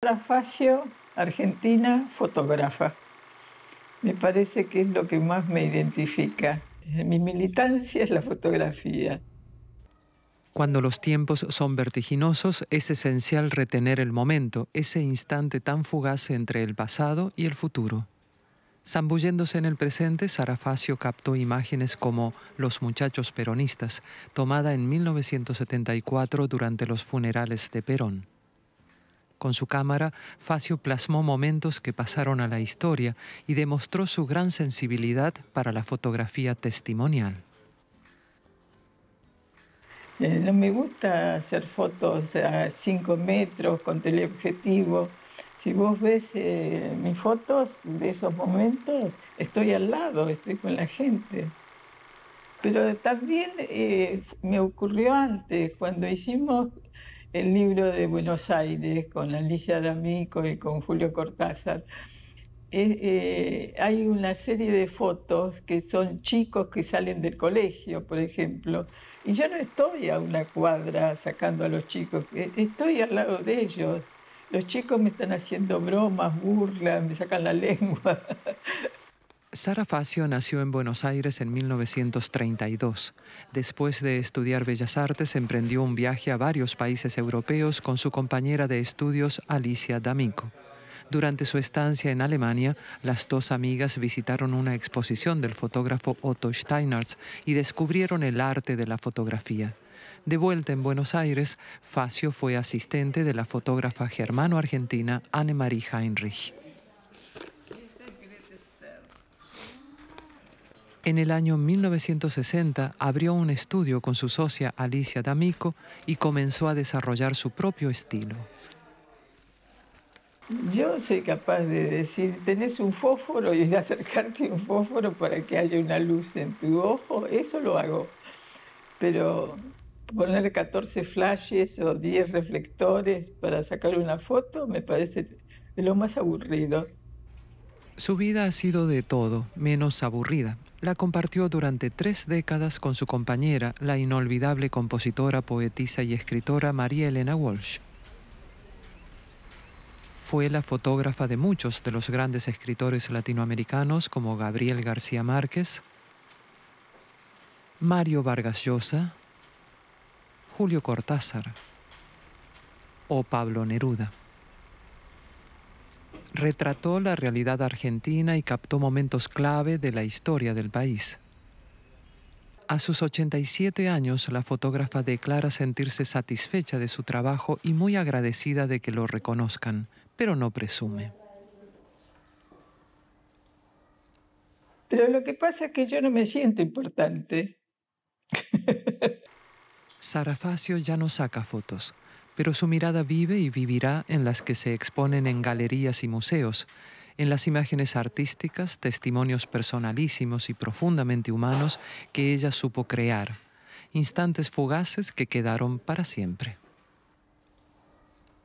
Sarafacio, Argentina, fotógrafa. Me parece que es lo que más me identifica. Mi militancia es la fotografía. Cuando los tiempos son vertiginosos, es esencial retener el momento, ese instante tan fugaz entre el pasado y el futuro. Zambulléndose en el presente, Sarafacio captó imágenes como Los muchachos peronistas, tomada en 1974 durante los funerales de Perón. Con su cámara, Facio plasmó momentos que pasaron a la historia y demostró su gran sensibilidad para la fotografía testimonial. Eh, no Me gusta hacer fotos a 5 metros con teleobjetivo. Si vos ves eh, mis fotos de esos momentos, estoy al lado, estoy con la gente. Pero también eh, me ocurrió antes, cuando hicimos el libro de Buenos Aires con Alicia D'Amico y con Julio Cortázar, eh, eh, hay una serie de fotos que son chicos que salen del colegio, por ejemplo, y yo no estoy a una cuadra sacando a los chicos, eh, estoy al lado de ellos. Los chicos me están haciendo bromas, burlas, me sacan la lengua. Sara Facio nació en Buenos Aires en 1932. Después de estudiar Bellas Artes, emprendió un viaje a varios países europeos con su compañera de estudios Alicia D'Amico. Durante su estancia en Alemania, las dos amigas visitaron una exposición del fotógrafo Otto Steinartz y descubrieron el arte de la fotografía. De vuelta en Buenos Aires, Facio fue asistente de la fotógrafa germano-argentina Anne-Marie Heinrich. En el año 1960 abrió un estudio con su socia Alicia D'Amico y comenzó a desarrollar su propio estilo. Yo soy capaz de decir, tenés un fósforo y de acercarte un fósforo para que haya una luz en tu ojo, eso lo hago. Pero poner 14 flashes o 10 reflectores para sacar una foto me parece de lo más aburrido. Su vida ha sido de todo, menos aburrida. La compartió durante tres décadas con su compañera, la inolvidable compositora, poetisa y escritora María Elena Walsh. Fue la fotógrafa de muchos de los grandes escritores latinoamericanos como Gabriel García Márquez, Mario Vargas Llosa, Julio Cortázar o Pablo Neruda retrató la realidad argentina y captó momentos clave de la historia del país. A sus 87 años, la fotógrafa declara sentirse satisfecha de su trabajo y muy agradecida de que lo reconozcan, pero no presume. Pero lo que pasa es que yo no me siento importante. Sarafacio ya no saca fotos pero su mirada vive y vivirá en las que se exponen en galerías y museos, en las imágenes artísticas, testimonios personalísimos y profundamente humanos que ella supo crear, instantes fugaces que quedaron para siempre.